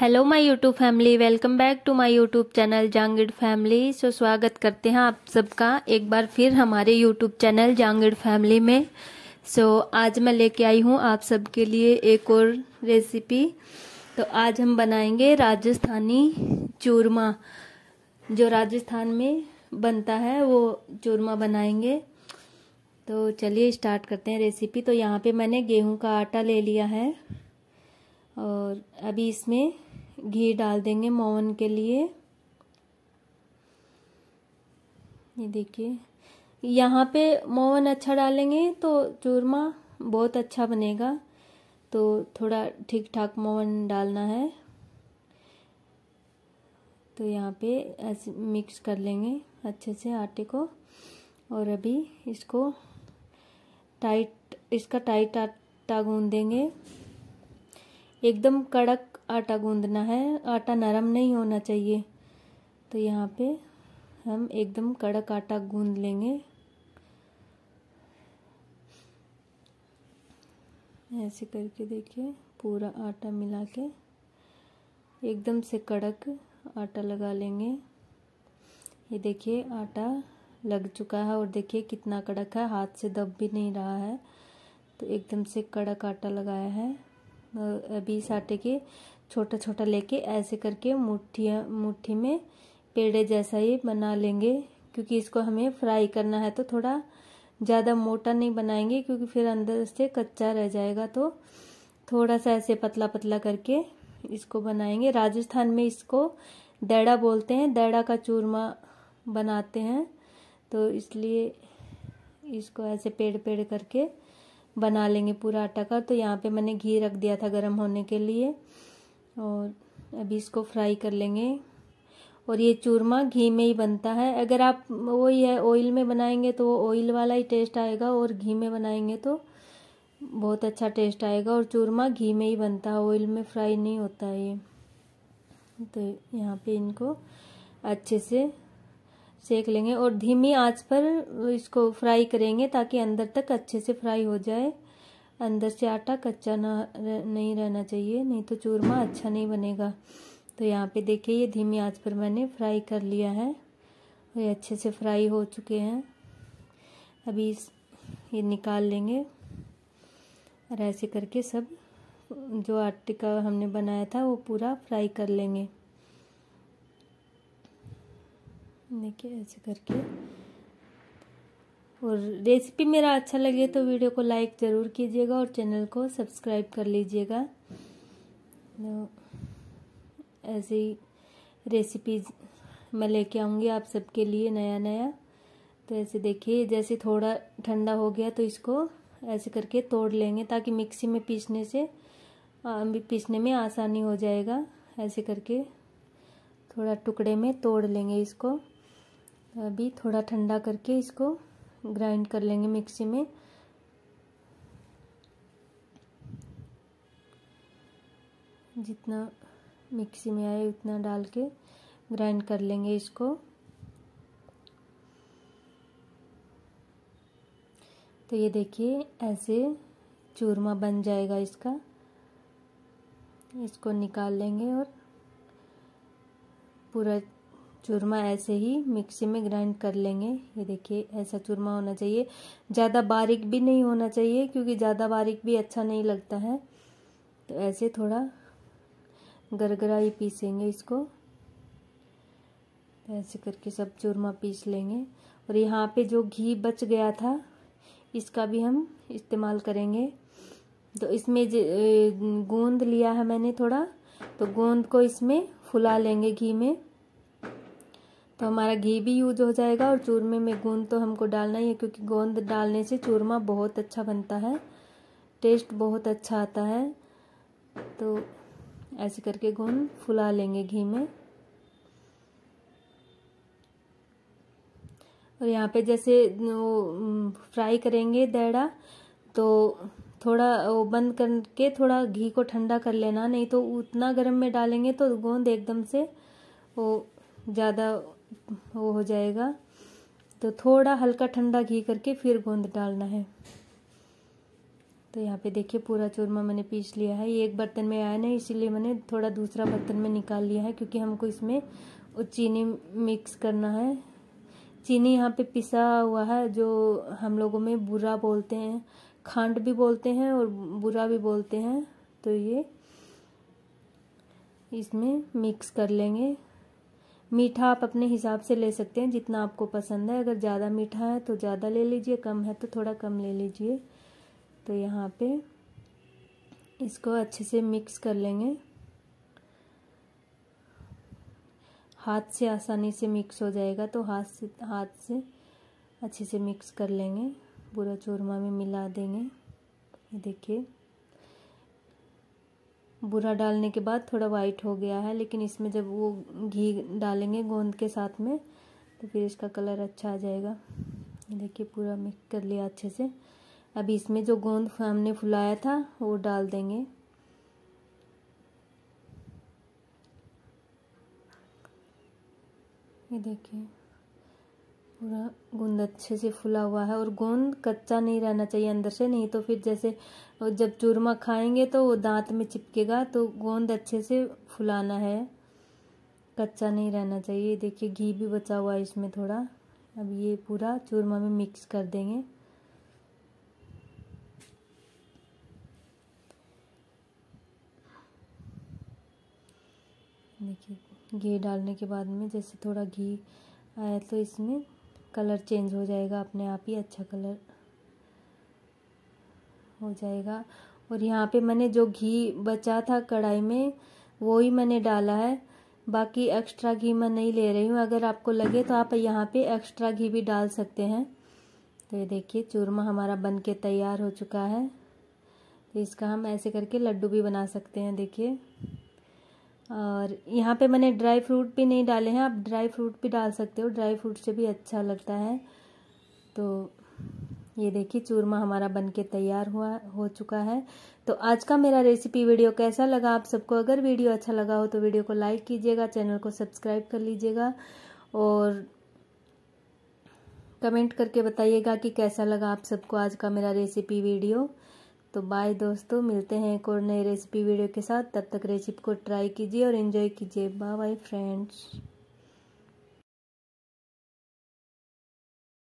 hello my YouTube family welcome back to my YouTube channel Jangid family so स्वागत करते हैं आप सबका एक बार फिर हमारे यूट्यूब चैनल जांगिड़ फैमिली में सो so, आज मैं लेके आई हूँ आप सबके लिए एक और रेसिपी तो आज हम बनाएंगे राजस्थानी चूरमा जो राजस्थान में बनता है वो चूरमा बनाएंगे तो चलिए स्टार्ट करते हैं रेसिपी तो यहाँ पर मैंने गेहूँ का आटा ले लिया है और अभी इसमें घी डाल देंगे मोवन के लिए ये देखिए यहाँ पे मोवन अच्छा डालेंगे तो चूरमा बहुत अच्छा बनेगा तो थोड़ा ठीक ठाक मोवन डालना है तो यहाँ पे ऐसे मिक्स कर लेंगे अच्छे से आटे को और अभी इसको टाइट इसका टाइट आटा गूंद देंगे एकदम कड़क आटा गूंदना है आटा नरम नहीं होना चाहिए तो यहाँ पे हम एकदम कड़क आटा गूंद लेंगे ऐसे करके देखिए पूरा आटा मिला के एकदम से कड़क आटा लगा लेंगे ये देखिए आटा लग चुका है और देखिए कितना कड़क है हाथ से दब भी नहीं रहा है तो एकदम से कड़क आटा लगाया है अभी इस आटे के छोटा छोटा लेके ऐसे करके मुठ्ठिया मुट्ठी में पेड़े जैसा ही बना लेंगे क्योंकि इसको हमें फ्राई करना है तो थोड़ा ज़्यादा मोटा नहीं बनाएंगे क्योंकि फिर अंदर से कच्चा रह जाएगा तो थोड़ा सा ऐसे पतला पतला करके इसको बनाएंगे राजस्थान में इसको दैड़ा बोलते हैं दैड़ा का चूरमा बनाते हैं तो इसलिए इसको ऐसे पेड़ पेड़ करके बना लेंगे पूरा आटा का तो यहाँ पे मैंने घी रख दिया था गर्म होने के लिए और अभी इसको फ्राई कर लेंगे और ये चूरमा घी में ही बनता है अगर आप ही है ऑयल में बनाएंगे तो वो ऑयल वाला ही टेस्ट आएगा और घी में बनाएंगे तो बहुत अच्छा टेस्ट आएगा और चूरमा घी में ही बनता है ऑयल में फ्राई नहीं होता ये तो यहाँ पे इनको अच्छे से सेक लेंगे और धीमी आंच पर इसको फ्राई करेंगे ताकि अंदर तक अच्छे से फ्राई हो जाए अंदर से आटा कच्चा ना नहीं रहना चाहिए नहीं तो चूरमा अच्छा नहीं बनेगा तो यहाँ पे देखिए ये धीमी आंच पर मैंने फ्राई कर लिया है ये अच्छे से फ्राई हो चुके हैं अभी इस ये निकाल लेंगे और ऐसे करके सब जो आटे का हमने बनाया था वो पूरा फ्राई कर लेंगे देखिए ऐसे करके और रेसिपी मेरा अच्छा लगे तो वीडियो को लाइक ज़रूर कीजिएगा और चैनल को सब्सक्राइब कर लीजिएगा तो ऐसे ही रेसिपीज मैं लेके आऊँगी आप सबके लिए नया नया तो ऐसे देखिए जैसे थोड़ा ठंडा हो गया तो इसको ऐसे करके तोड़ लेंगे ताकि मिक्सी में पीसने से पीसने में आसानी हो जाएगा ऐसे करके थोड़ा टुकड़े में तोड़ लेंगे इसको अभी थोड़ा ठंडा करके इसको ग्राइंड कर लेंगे मिक्सी में जितना मिक्सी में आए उतना डाल के ग्राइंड कर लेंगे इसको तो ये देखिए ऐसे चूरमा बन जाएगा इसका इसको निकाल लेंगे और पूरा चूरमा ऐसे ही मिक्सी में ग्राइंड कर लेंगे ये देखिए ऐसा चूरमा होना चाहिए ज़्यादा बारीक भी नहीं होना चाहिए क्योंकि ज़्यादा बारीक भी अच्छा नहीं लगता है तो ऐसे थोड़ा गरगरा ही पीसेंगे इसको तो ऐसे करके सब चूरमा पीस लेंगे और यहाँ पे जो घी बच गया था इसका भी हम इस्तेमाल करेंगे तो इसमें गोंद लिया है मैंने थोड़ा तो गोंद को इसमें फुला लेंगे घी में तो हमारा घी भी यूज हो जाएगा और चूरमे में गूंद तो हमको डालना ही है क्योंकि गोंद डालने से चूरमा बहुत अच्छा बनता है टेस्ट बहुत अच्छा आता है तो ऐसे करके गोंद फुला लेंगे घी में और यहाँ पे जैसे वो फ्राई करेंगे दैड़ा तो थोड़ा वो बंद करके थोड़ा घी को ठंडा कर लेना नहीं तो उतना गर्म में डालेंगे तो गोंद एकदम से वो ज़्यादा वो हो जाएगा तो थोड़ा हल्का ठंडा घी करके फिर गोंद डालना है तो यहाँ पे देखिए पूरा चूरमा मैंने पीस लिया है ये एक बर्तन में आया ना इसीलिए मैंने थोड़ा दूसरा बर्तन में निकाल लिया है क्योंकि हमको इसमें चीनी मिक्स करना है चीनी यहाँ पे पिसा हुआ है जो हम लोगों में बुरा बोलते हैं खांड भी बोलते हैं और बुरा भी बोलते हैं तो ये इसमें मिक्स कर लेंगे मीठा आप अपने हिसाब से ले सकते हैं जितना आपको पसंद है अगर ज़्यादा मीठा है तो ज़्यादा ले लीजिए कम है तो थोड़ा कम ले लीजिए तो यहाँ पे इसको अच्छे से मिक्स कर लेंगे हाथ से आसानी से मिक्स हो जाएगा तो हाथ से हाथ से अच्छे से मिक्स कर लेंगे पूरा चूरमा में मिला देंगे ये देखिए बुरा डालने के बाद थोड़ा वाइट हो गया है लेकिन इसमें जब वो घी डालेंगे गोंद के साथ में तो फिर इसका कलर अच्छा आ जाएगा देखिए पूरा मिक्स कर लिया अच्छे से अब इसमें जो गोंद हमने फुलाया था वो डाल देंगे ये देखिए पूरा गोंद अच्छे से फुला हुआ है और गोंद कच्चा नहीं रहना चाहिए अंदर से नहीं तो फिर जैसे जब चूरमा खाएंगे तो वो दांत में चिपकेगा तो गोंद अच्छे से फुलाना है कच्चा नहीं रहना चाहिए देखिए घी भी बचा हुआ है इसमें थोड़ा अब ये पूरा चूरमा में मिक्स कर देंगे देखिए घी डालने के बाद में जैसे थोड़ा घी आया तो इसमें कलर चेंज हो जाएगा अपने आप ही अच्छा कलर हो जाएगा और यहाँ पे मैंने जो घी बचा था कढ़ाई में वो ही मैंने डाला है बाकी एक्स्ट्रा घी मैं नहीं ले रही हूँ अगर आपको लगे तो आप यहाँ पे एक्स्ट्रा घी भी डाल सकते हैं तो ये देखिए चूरमा हमारा बन के तैयार हो चुका है तो इसका हम ऐसे करके लड्डू भी बना सकते हैं देखिए और यहाँ पे मैंने ड्राई फ्रूट भी नहीं डाले हैं आप ड्राई फ्रूट भी डाल सकते हो ड्राई फ्रूट से भी अच्छा लगता है तो ये देखिए चूरमा हमारा बनके तैयार हुआ हो चुका है तो आज का मेरा रेसिपी वीडियो कैसा लगा आप सबको अगर वीडियो अच्छा लगा हो तो वीडियो को लाइक कीजिएगा चैनल को सब्सक्राइब कर लीजिएगा और कमेंट करके बताइएगा कि कैसा लगा आप सबको आज का मेरा रेसिपी वीडियो तो बाय दोस्तों मिलते हैं एक और नई रेसिपी वीडियो के साथ तब तक रेसिपी को ट्राई कीजिए और एंजॉय कीजिए बाय बाय फ्रेंड्स